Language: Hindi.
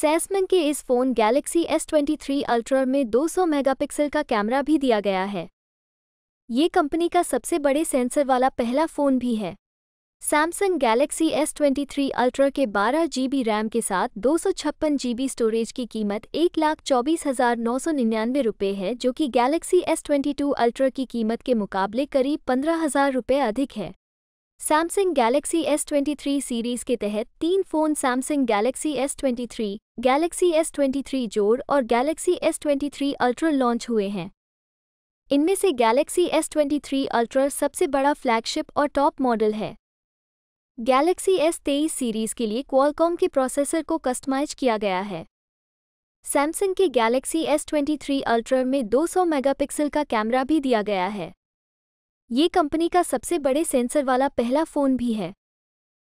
सैमसंग के इस फ़ोन गैलेक्सी S23 अल्ट्रा में 200 मेगापिक्सल का कैमरा भी दिया गया है ये कंपनी का सबसे बड़े सेंसर वाला पहला फ़ोन भी है सैमसंग गैलेक्सी S23 अल्ट्रा के बारह जी रैम के साथ दो सौ स्टोरेज की कीमत एक लाख चौबीस हज़ार नौ सौ निन्यानवे रुपये है जो कि गैलेक्सी S22 अल्ट्रा की कीमत के मुकाबले करीब पंद्रह हज़ार रुपये अधिक है सैमसंग गैलेक्सी S23 सीरीज़ के तहत तीन phone Samsung Galaxy S23, Galaxy S23 जोड़ और गैलेक्सी S23 अल्ट्रा लॉन्च हुए हैं इनमें से गैलेक्सी S23 अल्ट्रा सबसे बड़ा फ्लैगशिप और टॉप मॉडल है गैलेक्सी S23 सीरीज़ के लिए क्वालकॉम के प्रोसेसर को कस्टमाइज किया गया है सैमसंग के गैलेक्सी S23 अल्ट्रा में 200 मेगापिक्सल का कैमरा भी दिया गया है ये कंपनी का सबसे बड़े सेंसर वाला पहला फ़ोन भी है